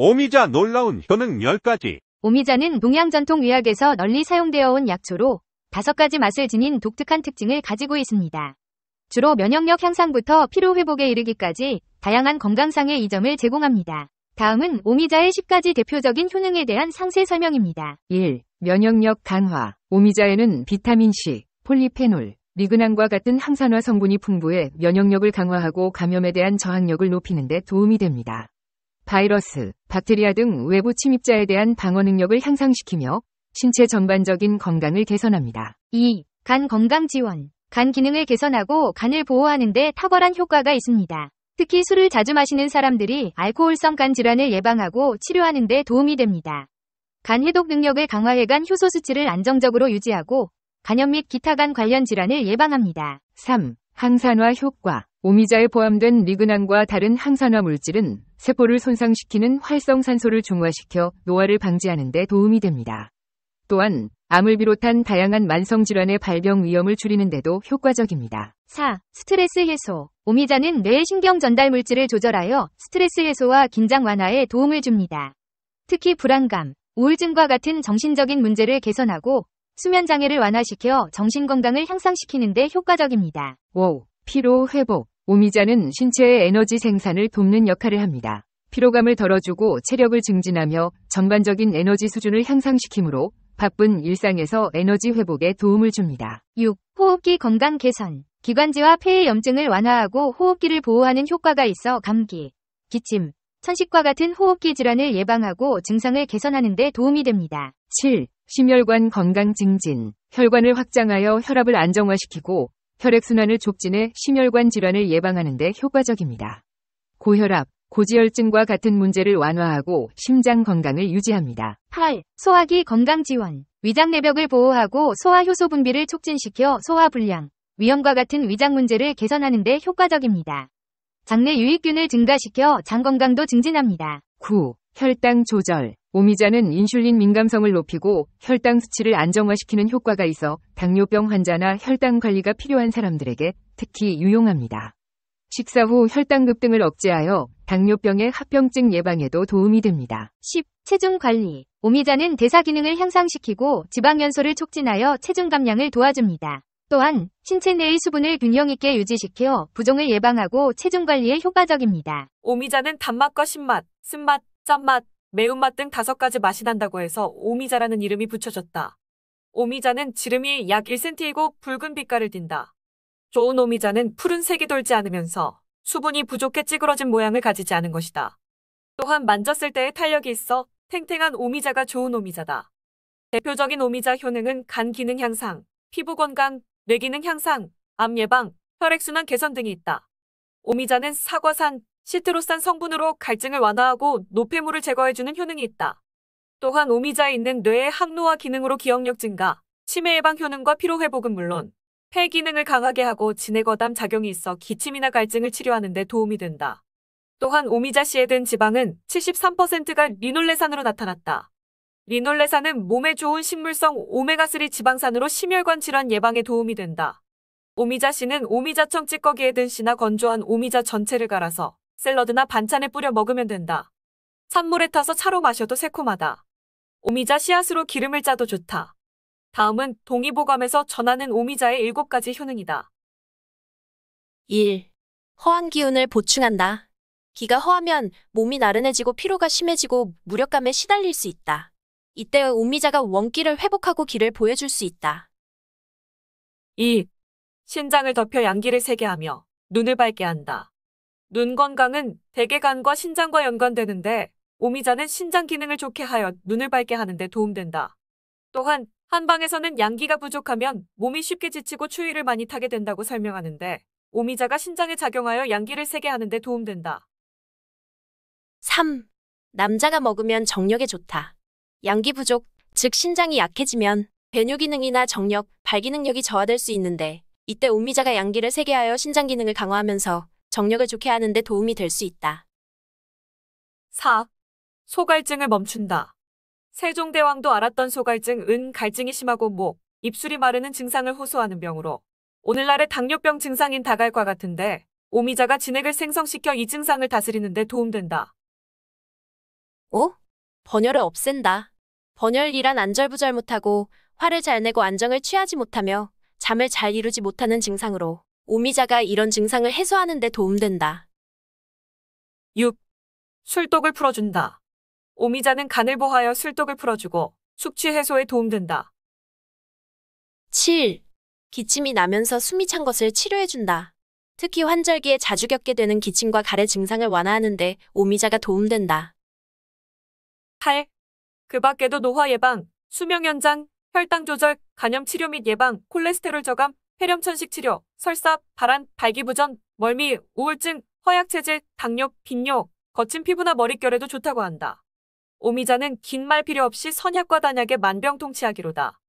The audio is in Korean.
오미자 놀라운 효능 10가지 오미자는 동양 전통 의학에서 널리 사용되어 온 약초로 5 가지 맛을 지닌 독특한 특징을 가지고 있습니다. 주로 면역력 향상부터 피로 회복에 이르기까지 다양한 건강상의 이점을 제공합니다. 다음은 오미자의 10가지 대표적인 효능에 대한 상세 설명입니다. 1. 면역력 강화. 오미자에는 비타민C, 폴리페놀, 리그난과 같은 항산화 성분이 풍부해 면역력을 강화하고 감염에 대한 저항력을 높이는 데 도움이 됩니다. 바이러스, 박테리아 등 외부 침입자에 대한 방어 능력을 향상시키며 신체 전반적인 건강을 개선합니다. 2. 간 건강 지원. 간 기능을 개선하고 간을 보호하는 데 탁월한 효과가 있습니다. 특히 술을 자주 마시는 사람들이 알코올성 간 질환을 예방하고 치료하는 데 도움이 됩니다. 간 해독 능력을 강화해 간 효소 수치를 안정적으로 유지하고 간염 및 기타 간 관련 질환을 예방합니다. 3. 항산화 효과 오미자에 포함된 리그난과 다른 항산화 물질은 세포를 손상시키는 활성산소를 중화시켜 노화를 방지하는 데 도움이 됩니다. 또한 암을 비롯한 다양한 만성질환의 발병 위험을 줄이는 데도 효과적입니다. 4. 스트레스 해소 오미자는 뇌의 신경 전달 물질을 조절하여 스트레스 해소와 긴장 완화에 도움을 줍니다. 특히 불안감, 우울증과 같은 정신적인 문제를 개선하고 수면 장애를 완화시켜 정신 건강을 향상시키는 데 효과적입니다. 5. 피로 회복. 오미자는 신체의 에너지 생산을 돕는 역할을 합니다. 피로감을 덜어주고 체력을 증진하며 전반적인 에너지 수준을 향상시키므로 바쁜 일상에서 에너지 회복에 도움을 줍니다. 6. 호흡기 건강 개선. 기관지와 폐의 염증을 완화하고 호흡기를 보호하는 효과가 있어 감기, 기침, 천식과 같은 호흡기 질환을 예방하고 증상을 개선하는 데 도움이 됩니다. 7. 심혈관 건강 증진. 혈관을 확장하여 혈압을 안정화시키고 혈액순환을 촉진해 심혈관 질환을 예방하는 데 효과적입니다. 고혈압, 고지혈증과 같은 문제를 완화하고 심장 건강을 유지합니다. 8. 소화기 건강 지원. 위장 내벽을 보호하고 소화 효소 분비를 촉진시켜 소화 불량, 위염과 같은 위장 문제를 개선하는 데 효과적입니다. 장내 유익균을 증가시켜 장 건강도 증진합니다. 9. 혈당 조절. 오미자는 인슐린 민감성을 높이고 혈당 수치를 안정화시키는 효과가 있어 당뇨병 환자나 혈당 관리가 필요한 사람들에게 특히 유용합니다. 식사 후 혈당급 등을 억제하여 당뇨병의 합병증 예방에도 도움이 됩니다. 10. 체중 관리. 오미자는 대사 기능을 향상시키고 지방 연소를 촉진하여 체중 감량을 도와줍니다. 또한 신체 내의 수분을 균형 있게 유지시켜 부종을 예방하고 체중 관리에 효과적입니다. 오미자는 단맛과 신맛, 쓴맛, 짠맛, 매운맛 등 다섯 가지 맛이 난다고 해서 오미자라는 이름이 붙여졌다. 오미자는 지름이 약 1cm이고 붉은 빛깔을 띈다. 좋은 오미자는 푸른색이 돌지 않으면서 수분이 부족해 찌그러진 모양을 가지지 않은 것이다. 또한 만졌을 때의 탄력이 있어 탱탱한 오미자가 좋은 오미자다. 대표적인 오미자 효능은 간 기능 향상, 피부 건강, 뇌 기능 향상, 암 예방, 혈액순환 개선 등이 있다. 오미자는 사과산, 시트로산 성분으로 갈증을 완화하고 노폐물을 제거해주는 효능이 있다. 또한 오미자에 있는 뇌의 항노화 기능으로 기억력 증가, 치매 예방 효능과 피로 회복은 물론 폐 기능을 강하게 하고 진해거담 작용이 있어 기침이나 갈증을 치료하는 데 도움이 된다. 또한 오미자 씨에 든 지방은 73%가 리놀레산으로 나타났다. 리놀레산은 몸에 좋은 식물성 오메가3 지방산으로 심혈관 질환 예방에 도움이 된다. 오미자 씨는 오미자청 찌꺼기에 든 씨나 건조한 오미자 전체를 갈아서 샐러드나 반찬에 뿌려 먹으면 된다. 찬물에 타서 차로 마셔도 새콤하다. 오미자 씨앗으로 기름을 짜도 좋다. 다음은 동의보감에서 전하는 오미자의 7가지 효능이다. 1. 허한 기운을 보충한다. 기가 허하면 몸이 나른해지고 피로가 심해지고 무력감에 시달릴 수 있다. 이때 오미자가 원기를 회복하고 기를 보여줄 수 있다. 2. 신장을 덮여 양기를 세게 하며 눈을 밝게 한다. 눈 건강은 대개간과 신장과 연관되는데 오미자는 신장 기능을 좋게 하여 눈을 밝게 하는데 도움된다. 또한 한방에서는 양기가 부족하면 몸이 쉽게 지치고 추위를 많이 타게 된다고 설명하는데 오미자가 신장에 작용하여 양기를 세게 하는데 도움된다. 3. 남자가 먹으면 정력에 좋다. 양기 부족, 즉 신장이 약해지면 배뇨 기능이나 정력, 발기능력이 저하될 수 있는데 이때 오미자가 양기를 세게 하여 신장 기능을 강화하면서 정력을 좋게 하는데 도움이 될 수 있다. 4. 소갈증을 멈춘다. 세종대왕도 알았던 소갈증, 은, 갈증이 심하고 목, 입술이 마르는 증상을 호소하는 병으로 오늘날의 당뇨병 증상인 다갈과 같은데 오미자가 진액을 생성시켜 이 증상을 다스리는데 도움된다. 5. 번열을 없앤다. 번열이란 안절부절 못하고 화를 잘 내고 안정을 취하지 못하며 잠을 잘 이루지 못하는 증상으로 오미자가 이런 증상을 해소하는 데 도움된다. 6. 술독을 풀어준다. 오미자는 간을 보하여 술독을 풀어주고 숙취 해소에 도움된다. 7. 기침이 나면서 숨이 찬 것을 치료해준다. 특히 환절기에 자주 겪게 되는 기침과 가래 증상을 완화하는데 오미자가 도움된다. 8. 그 밖에도 노화 예방, 수명 연장, 혈당 조절, 간염 치료 및 예방, 콜레스테롤 저감, 폐렴천식 치료, 설사, 발한, 발기부전, 멀미, 우울증, 허약체질, 당뇨, 빈뇨, 거친 피부나 머릿결에도 좋다고 한다. 오미자는 긴 말 필요 없이 선약과 단약의 만병통치하기로다.